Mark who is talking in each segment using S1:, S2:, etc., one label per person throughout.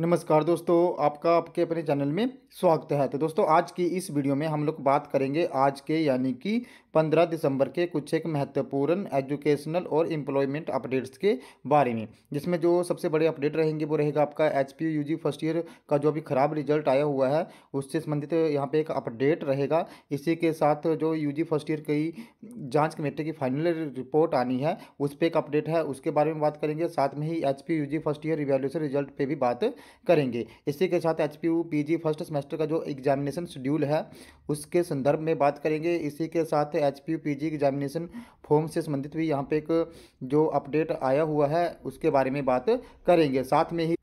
S1: नमस्कार दोस्तों आपका आपके अपने चैनल में स्वागत है तो दोस्तों आज की इस वीडियो में हम लोग बात करेंगे आज के यानी कि 15 दिसंबर के कुछ एक महत्वपूर्ण एजुकेशनल और एम्प्लॉयमेंट अपडेट्स के बारे में जिसमें जो सबसे बड़े अपडेट रहेंगे वो रहेगा आपका H P U first year का जो अभी ख़राब रिजल्ट आया हुआ है उससे संबंधित यहाँ पर एक अपडेट रहेगा इसी के साथ जो यू फर्स्ट ईयर की जाँच कमेटी की फाइनल रिपोर्ट आनी है उस पर एक अपडेट है उसके बारे में बात करेंगे साथ में ही H P first year revaluation result पर भी बात करेंगे इसी के साथ एच पी फर्स्ट सेमेस्टर का जो एग्जामिनेशन शेड्यूल है उसके संदर्भ में बात करेंगे इसी के साथ एच पी एग्जामिनेशन फॉर्म से संबंधित भी यहाँ पे एक जो अपडेट आया हुआ है उसके बारे में बात करेंगे साथ में ही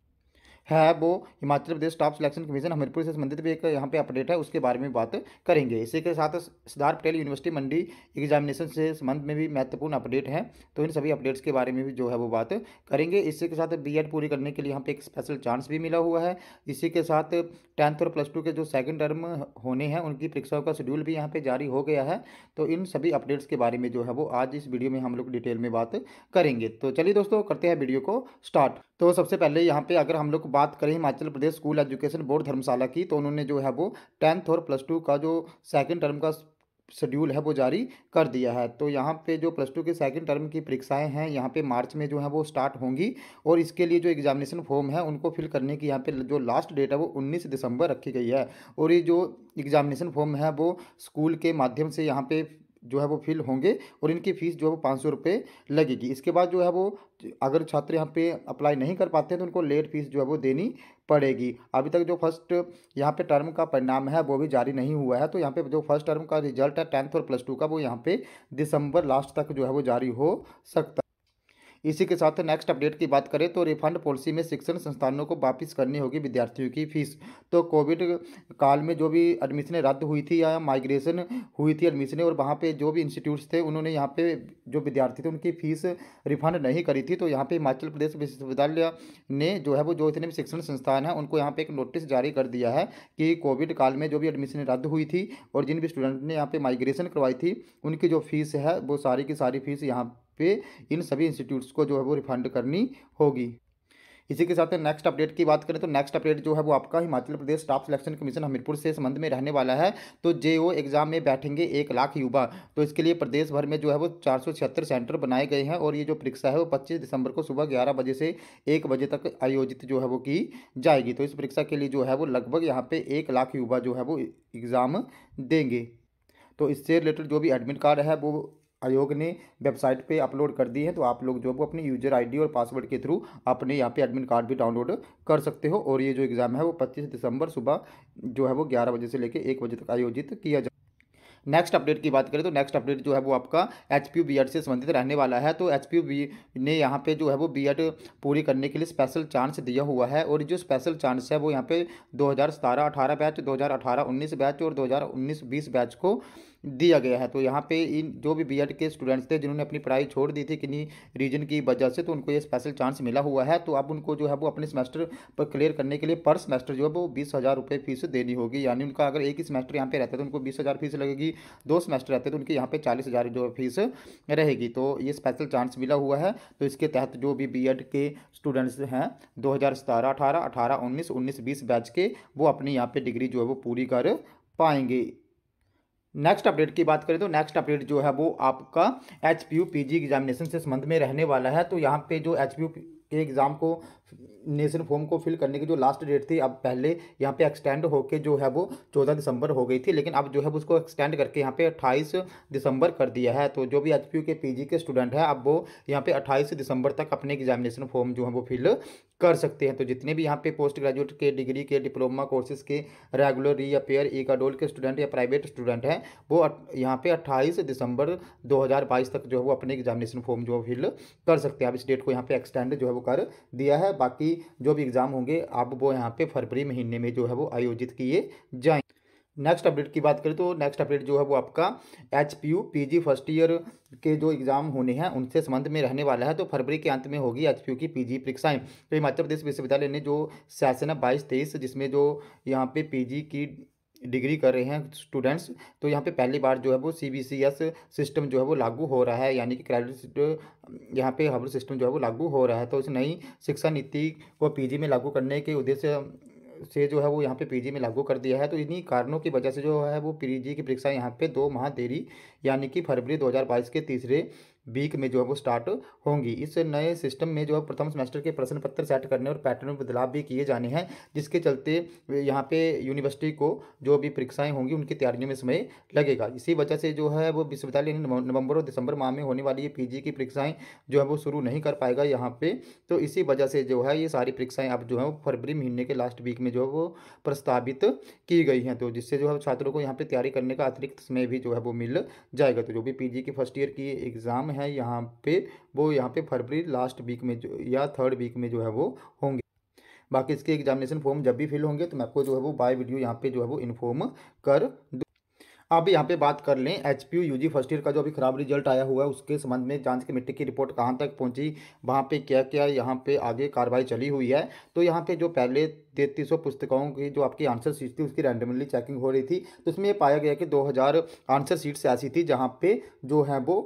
S1: है वो Himachal Pradesh staff selection commission Hamirpur से संबंधित भी एक यहाँ पे अपडेट है उसके बारे में बात करेंगे इसी के साथ सिद्धार्थ पटेल यूनिवर्सिटी मंडी एग्जामिनेशन से संबंध में भी महत्वपूर्ण अपडेट है तो इन सभी अपडेट्स के बारे में भी जो है वो बात करेंगे इसी के साथ बी पूरी करने के लिए यहाँ पे एक स्पेशल चांस भी मिला हुआ है इसी के साथ टेंथ और प्लस टू के जो सेकेंड टर्म होने हैं उनकी परीक्षाओं का शेड्यूल भी यहाँ पर जारी हो गया है तो इन सभी अपडेट्स के बारे में जो है वो आज इस वीडियो में हम लोग डिटेल में बात करेंगे तो चलिए दोस्तों करते हैं वीडियो को स्टार्ट तो सबसे पहले यहाँ पे अगर हम लोग बात करें Himachal Pradesh school education board Dharamshala की तो उन्होंने जो है वो टेंथ और प्लस टू का जो सेकंड टर्म का शेड्यूल है वो जारी कर दिया है तो यहाँ पे जो प्लस टू के सेकंड टर्म की परीक्षाएं हैं यहाँ पे मार्च में जो है वो स्टार्ट होंगी और इसके लिए जो एग्जामिनेशन फॉर्म है उनको फिल करने की यहाँ पे जो लास्ट डेट है वो 19 दिसंबर रखी गई है और ये जो एग्जामिनेशन फॉर्म है वो स्कूल के माध्यम से यहाँ पे जो है वो फिल होंगे और इनकी फ़ीस जो है वो पाँच सौ रुपये लगेगी इसके बाद जो है वो अगर छात्र यहाँ पे अप्लाई नहीं कर पाते हैं तो उनको लेट फीस जो है वो देनी पड़ेगी अभी तक जो फर्स्ट यहाँ पे टर्म का परिणाम है वो भी जारी नहीं हुआ है तो यहाँ पे जो फर्स्ट टर्म का रिजल्ट है टेंथ और प्लस टू का वो यहाँ पे दिसंबर लास्ट तक जो है वो जारी हो सकता इसी के साथ नेक्स्ट अपडेट की बात करें तो रिफंड पॉलिसी में शिक्षण संस्थानों को वापस करनी होगी विद्यार्थियों की फीस तो कोविड काल में जो भी एडमिशनें रद्द हुई थी या माइग्रेशन हुई थी एडमिशनें और वहाँ पर जो भी इंस्टीट्यूट्स थे उन्होंने यहाँ पे जो विद्यार्थी थे उनकी फ़ीस रिफंड नहीं करी थी तो यहाँ पर हिमाचल प्रदेश विश्वविद्यालय ने जो है वो जो इतने भी शिक्षण संस्थान हैं उनको यहाँ पर एक नोटिस जारी कर दिया है कि कोविड काल में जो भी एडमिशन रद्द हुई थी और जिन भी स्टूडेंट ने यहाँ पर माइग्रेशन करवाई थी उनकी जो फीस है वो सारी की सारी फीस यहाँ पे इन सभी इंस्टीट्यूट्स को जो है वो रिफंड करनी होगी इसी के साथ नेक्स्ट अपडेट की बात करें तो नेक्स्ट अपडेट जो है वो आपका Himachal Pradesh staff selection commission Hamirpur से संबंध में रहने वाला है तो जे एग्जाम में बैठेंगे एक लाख युवा तो इसके लिए प्रदेश भर में जो है वो चार सेंटर बनाए गए हैं और ये जो परीक्षा है वो पच्चीस दिसंबर को सुबह ग्यारह बजे से एक बजे तक आयोजित जो है वो की जाएगी तो इस परीक्षा के लिए जो है वो लगभग यहाँ पे एक लाख युवा जो है वो एग्ज़ाम देंगे तो इससे रिलेटेड जो भी एडमिट कार्ड है वो आयोग ने वेबसाइट पे अपलोड कर दी है तो आप लोग जो है वो अपनी यूजर आईडी और पासवर्ड के थ्रू अपने यहाँ पे एडमिट कार्ड भी डाउनलोड कर सकते हो और ये जो एग्ज़ाम है वो पच्चीस दिसंबर सुबह जो है वो ग्यारह बजे से लेकर एक बजे तक आयोजित किया जा नेक्स्ट अपडेट की बात करें तो नेक्स्ट अपडेट जो है वो आपका एच पी बी एड से संबंधित रहने वाला है तो एच पी बी ने यहाँ पे जो है वो बी एड पूरी करने के लिए स्पेशल चांस दिया हुआ है और जो स्पेशल चांस है वो यहाँ पे दो हज़ार सतारह अठारह बैच दो हज़ार अठारह उन्नीस बैच और दो हज़ार उन्नीस बीस बैच को दिया गया है तो यहाँ पे इन जो भी बीएड के स्टूडेंट्स थे जिन्होंने अपनी पढ़ाई छोड़ दी थी किन्हीं रीजन की वजह से तो उनको ये स्पेशल चांस मिला हुआ है तो अब उनको जो है वो अपने सेमेस्टर पर क्लियर करने के लिए पर सेमेस्टर जो है वो बीस हज़ार रुपये फीस देनी होगी यानी उनका अगर एक ही सेमेस्टर यहाँ पे रहता है तो उनको बीस हज़ार फीस लगेगी दो सेमेस्टर रहते तो उनके यहाँ पे चालीस हज़ार जो फीस रहेगी तो ये स्पेशल चांस मिला हुआ है तो इसके तहत जो भी बी के स्टूडेंट्स हैं दो हज़ार सतारह अठारह अठारह उन्नीस उन्नीस बीस बैच के वो अपनी यहाँ पर डिग्री जो है वो पूरी कर पाएंगे नेक्स्ट अपडेट की बात करें तो नेक्स्ट अपडेट जो है वो आपका H P U P G examination से संबंध में रहने वाला है तो यहाँ पे जो एच पी यू के एग्ज़ाम को नेशन फॉर्म को फिल करने की जो लास्ट डेट थी अब पहले यहाँ पे एक्सटेंड होके जो है वो चौदह दिसंबर हो गई थी लेकिन अब जो है उसको एक्सटेंड करके यहाँ पे अट्ठाईस दिसंबर कर दिया है तो जो भी एच के पीजी के स्टूडेंट हैं अब वो यहाँ पे अट्ठाईस दिसंबर तक अपने एग्जामिनेशन फॉर्म जो है वो फिल कर सकते हैं तो जितने भी यहाँ पे पोस्ट ग्रेजुएट के डिग्री के डिप्लोमा कोर्सेज के रेगुलर या पेयर ई काडोल के स्टूडेंट या प्राइवेट स्टूडेंट हैं वो यहाँ पे 28 दिसंबर 2022 तक जो है वो अपने एग्जामिनेशन फॉर्म जो फिल कर सकते हैं अब इस डेट को यहाँ पे एक्सटेंड जो है वो कर दिया है बाकी जो भी एग्ज़ाम होंगे आप वो यहाँ पे फरवरी महीने में जो है वो आयोजित किए जाएँ नेक्स्ट अपडेट की बात करें तो नेक्स्ट अपडेट जो है वो आपका H P U P G first year के जो एग्ज़ाम होने हैं उनसे संबंध में रहने वाला है तो फरवरी के अंत में होगी एच यू की पी जी तो हिमाचल प्रदेश विश्वविद्यालय ने जो सेशन है बाईस तेईस जिसमें जो यहाँ पे पी जी की डिग्री कर रहे हैं स्टूडेंट्स तो यहाँ पे पहली बार जो है वो C B C S system जो है वो लागू हो रहा है यानी कि क्रेडिट यहाँ पे हबर सिस्टम जो है वो लागू हो रहा है तो इस नई शिक्षा नीति को पीजी में लागू करने के उद्देश्य से जो है वो यहाँ पे पीजी में लागू कर दिया है तो इन्हीं कारणों की वजह से जो है वो पी की परीक्षा यहाँ पर दो माह देरी यानी कि फरवरी दो के तीसरे वीक में जो है वो स्टार्ट होंगी इस नए सिस्टम में जो है प्रथम सेमेस्टर के प्रश्न पत्र सेट करने और पैटर्न में बदलाव भी किए जाने हैं जिसके चलते यहाँ पे यूनिवर्सिटी को जो भी परीक्षाएं होंगी उनकी तैयारियों में समय लगेगा इसी वजह से जो है वो विश्वविद्यालय नवंबर और दिसंबर माह में होने वाली ये पी की परीक्षाएँ जो है वो शुरू नहीं कर पाएगा यहाँ पर तो इसी वजह से जो है ये सारी परीक्षाएँ अब जो है वो फरवरी महीने के लास्ट वीक में जो है वो प्रस्तावित की गई हैं तो जिससे जो है छात्रों को यहाँ पर तैयारी करने का अतिरिक्त समय भी जो है वो मिल जाएगा तो जो भी पी की फर्स्ट ईयर की एग्ज़ाम एग्ज़ाम है यहाँ पे वो यहाँ पे फरवरी लास्ट वीक में जो या थर्ड वीक में जो है वो होंगे बाकी इसके एग्जामिनेशन फॉर्म जब भी फिल होंगे तो मैं आपको जो है वो बाय वीडियो यहाँ पे जो है वो इन्फॉर्म कर दूँ आप यहाँ पे बात कर लें H P U first year का जो अभी खराब रिजल्ट आया हुआ है उसके संबंध में जांच की मिट्टी की रिपोर्ट कहाँ तक पहुँची वहाँ पे क्या क्या यहाँ पे आगे कार्रवाई चली हुई है तो यहाँ पे जो पहले तैतीस सौ पुस्तकों की जो आपकी आंसर शीट थी उसकी रैंडमली चेकिंग हो रही थी तो उसमें ये पाया गया कि दो हज़ार आंसर सीट्स ऐसी थी जहाँ पे जो है वो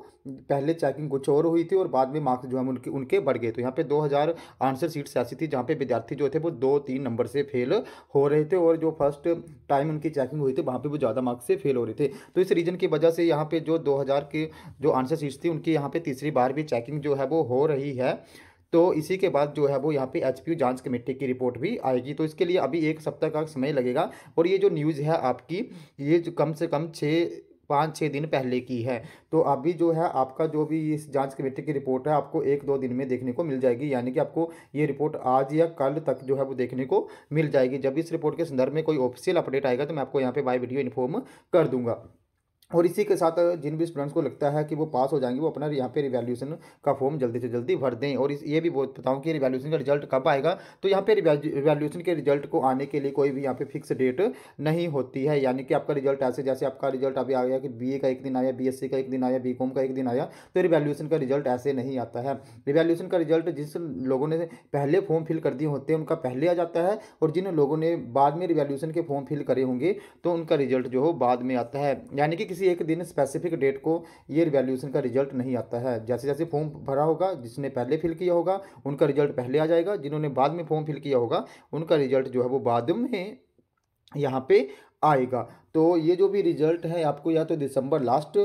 S1: पहले चेकिंग कुछ और हुई थी और बाद में मार्क्स जो है उनके उनके बढ़ गए तो यहाँ पे दो हज़ार आंसर सीट्स ऐसी थी जहाँ पे विद्यार्थी जो थे वो दो तीन नंबर से फेल हो रहे थे और जो फर्स्ट टाइम उनकी चेकिंग हुई थी वहाँ पर वो ज़्यादा मार्क्स से फेल हो रहे थे तो इस रीज़न की वजह से यहाँ पर जो दो के जो आंसर शीट्स थी उनकी यहाँ पर तीसरी बार भी चेकिंग जो है वो हो रही है तो इसी के बाद जो है वो यहाँ पे पी जांच कमेटी की रिपोर्ट भी आएगी तो इसके लिए अभी एक सप्ताह का समय लगेगा और ये जो न्यूज़ है आपकी ये जो कम से कम छः पाँच छः दिन पहले की है तो अभी जो है आपका जो भी इस जांच कमेटी की रिपोर्ट है आपको एक दो दिन में देखने को मिल जाएगी यानी कि आपको ये रिपोर्ट आज या कल तक जो है वो देखने को मिल जाएगी जब इस रिपोर्ट के संदर्भ में कोई ऑफिशियल अपडेट आएगा तो मैं आपको यहाँ पे बाय वीडियो इन्फॉर्म कर दूंगा और इसी के साथ जिन भी स्टूडेंट्स को लगता है कि वो पास हो जाएंगे वो अपना यहाँ पे रिवेल्यूशन का फॉर्म जल्दी से जल्दी भर दें और इस ये भी बहुत बताऊँ कि रिवेल्यूशन का रिजल्ट कब आएगा तो यहाँ पे रिवेल्यूशन के रिजल्ट को आने के लिए कोई भी यहाँ पे फिक्स डेट नहीं होती है यानी कि आपका रिजल्ट ऐसे जैसे आपका रिजल्ट अभी आ गया कि बी का एक दिन आया बी का एक दिन आया बी का एक दिन आया तो रिवेल्यूशन का रिजल्ट ऐसे नहीं आता है रिवेल्यूशन का रिजल्ट जिस लोगों ने पहले फॉर्म फिल कर दिए होते हैं उनका पहले आ जाता है और जिन लोगों ने बाद में रिवेल्यूशन के फॉर्म फिल करे होंगे तो उनका रिजल्ट जो हो बाद में आता है यानी कि किसी एक दिन स्पेसिफिक डेट को ये रिवेल्यूशन का रिजल्ट नहीं आता है जैसे जैसे फॉर्म भरा होगा जिसने पहले फिल किया होगा उनका रिजल्ट पहले आ जाएगा जिन्होंने बाद में फॉर्म फिल किया होगा उनका रिजल्ट जो है वो बाद में यहाँ पे आएगा तो ये जो भी रिजल्ट है आपको या तो दिसंबर लास्ट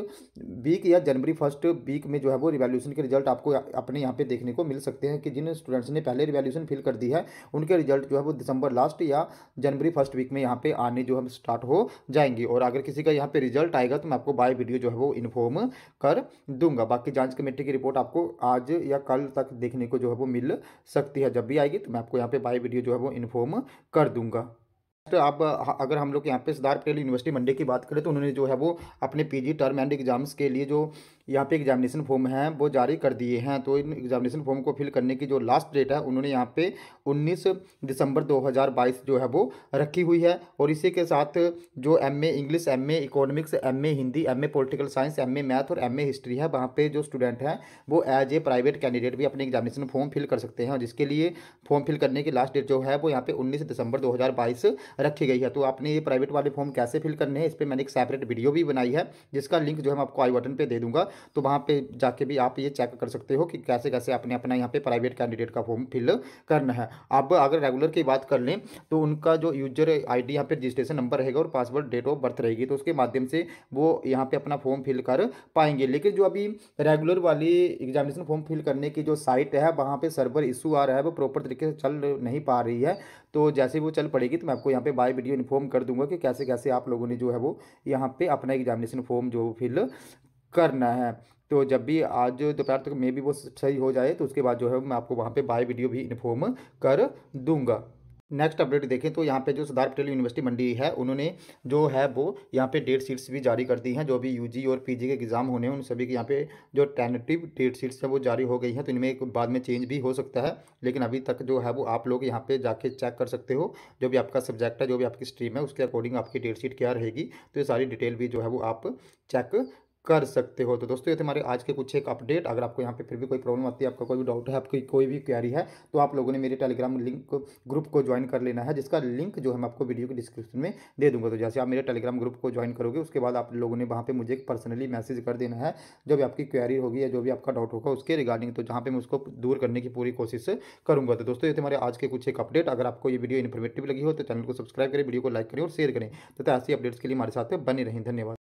S1: वीक या जनवरी फर्स्ट वीक में जो है वो रिवेल्यूशन के रिजल्ट आपको अपने यहाँ पे देखने को मिल सकते हैं कि जिन स्टूडेंट्स ने पहले रिवेल्यूशन फिल कर दी है उनके रिजल्ट जो है वो दिसंबर लास्ट या जनवरी फर्स्ट वीक में यहाँ पे आने जो हम स्टार्ट हो जाएंगे और अगर किसी का यहाँ पर रिजल्ट आएगा तो मैं आपको बाय वीडियो जो है वो इन्फॉर्म कर दूंगा बाकी जाँच कमेटी की रिपोर्ट आपको आज या कल तक देखने को जो है वो मिल सकती है जब भी आएगी तो मैं आपको यहाँ पर बाय वीडियो जो है वो इन्फॉर्म कर दूंगा तो अब अगर हम लोग यहाँ पे सिद्धार्थ पटेल यूनिवर्सिटी मंडे की बात करें तो उन्होंने जो है वो अपने पीजी टर्म एंड एग्जाम्स के लिए जो यहाँ पे एग्जामिनेशन फॉर्म है वो जारी कर दिए हैं तो इन एग्जामिनेशन फॉर्म को फिल करने की जो लास्ट डेट है उन्होंने यहाँ पे 19 दिसंबर 2022 जो है वो रखी हुई है और इसी के साथ जो M A English M A economics M A Hindi M A political science M A math और एम ए हिस्ट्री है वहाँ पर जो स्टूडेंट हैं वो एज ए प्राइवेट कैंडिडेट भी अपने एग्जामिनेशन फॉर्म फिल कर सकते हैं और जिसके लिए फॉर्म फिल करने की लास्ट डेट जो है वो यहाँ पे उन्नीस दिसंबर दो रखी गई है तो आपने ये प्राइवेट वाले फॉर्म कैसे फिल करने हैं इस पर मैंने एक सेपरेट वीडियो भी बनाई है जिसका लिंक जो है मैं आपको आई बटन पर दे दूँगा तो वहाँ पे जाके भी आप ये चेक कर सकते हो कि कैसे कैसे आपने अपना यहाँ पे प्राइवेट कैंडिडेट का फॉर्म फिल करना है अब अगर रेगुलर की बात कर लें तो उनका जो यूजर आई डी यहाँ पर रजिस्ट्रेशन नंबर रहेगा और पासवर्ड डेट ऑफ बर्थ रहेगी तो उसके माध्यम से वो यहाँ पर अपना फॉर्म फिल कर पाएंगे लेकिन जो अभी रेगुलर वाली एग्जामिनेशन फॉर्म फिल करने की जो साइट है वहाँ पर सर्वर इशू आ रहा है वो प्रॉपर तरीके से चल नहीं पा रही है तो जैसे वो चल पड़ेगी तो मैं आपको यहाँ पे बाय वीडियो इन्फॉर्म कर दूंगा कि कैसे कैसे आप लोगों ने जो है वो यहाँ पे अपना एग्जामिनेशन फॉर्म जो फिल करना है तो जब भी आज दोपहर तक मे भी वो सही हो जाए तो उसके बाद जो है मैं आपको वहाँ पे बाय वीडियो भी इन्फॉर्म कर दूंगा नेक्स्ट अपडेट देखें तो यहाँ पे जो सरदार पटेल यूनिवर्सिटी मंडी है उन्होंने जो है वो यहाँ पे डेट शीट्स भी जारी कर दी हैं जो भी यूजी और पीजी के एग्ज़ाम होने हैं उन सभी के यहाँ पे जो टेनेटिव डेट शीट्स हैं वो जारी हो गई हैं तो इनमें एक बाद में चेंज भी हो सकता है लेकिन अभी तक जो है वो आप लोग यहाँ पर जाके चेक कर सकते हो जो भी आपका सब्जेक्ट है जो भी आपकी स्ट्रीम है उसके अकॉर्डिंग आपकी डेट शीट क्या रहेगी तो ये सारी डिटेल भी जो है वो आप चेक कर सकते हो तो दोस्तों ये थे हमारे आज के कुछ एक अपडेट अगर आपको यहाँ पे फिर भी कोई प्रॉब्लम आती है आपका कोई भी डाउट है आपकी कोई भी क्वारी है तो आप लोगों ने मेरे टेलीग्राम लिंक ग्रुप को ज्वाइन कर लेना है जिसका लिंक जो है मैं आपको वीडियो के डिस्क्रिप्शन में दे दूंगा तो जैसे आप मेरे टेलीग्राम ग्रुप को ज्वाइन करोगे उसके बाद आप लोगों ने वहाँ पर मुझे पर्सनली मैसेज कर देना है जो भी आपकी क्वारी होगी या जो भी आपका डाउट होगा उसके रिगार्डिंग तो जहाँ पर मैं उसको दूर करने की पूरी कोशिश करूँगा तो दोस्तों ये थे हमारे आज के कुछ एक अपडेट अगर आपको ये वीडियो इन्फॉर्मेटिव लगी हो तो चैनल को सब्सक्राइब करें वीडियो को लाइक करें और शेयर करें तो ऐसी अपडेट्स के लिए हमारे साथ बने रहें धन्यवाद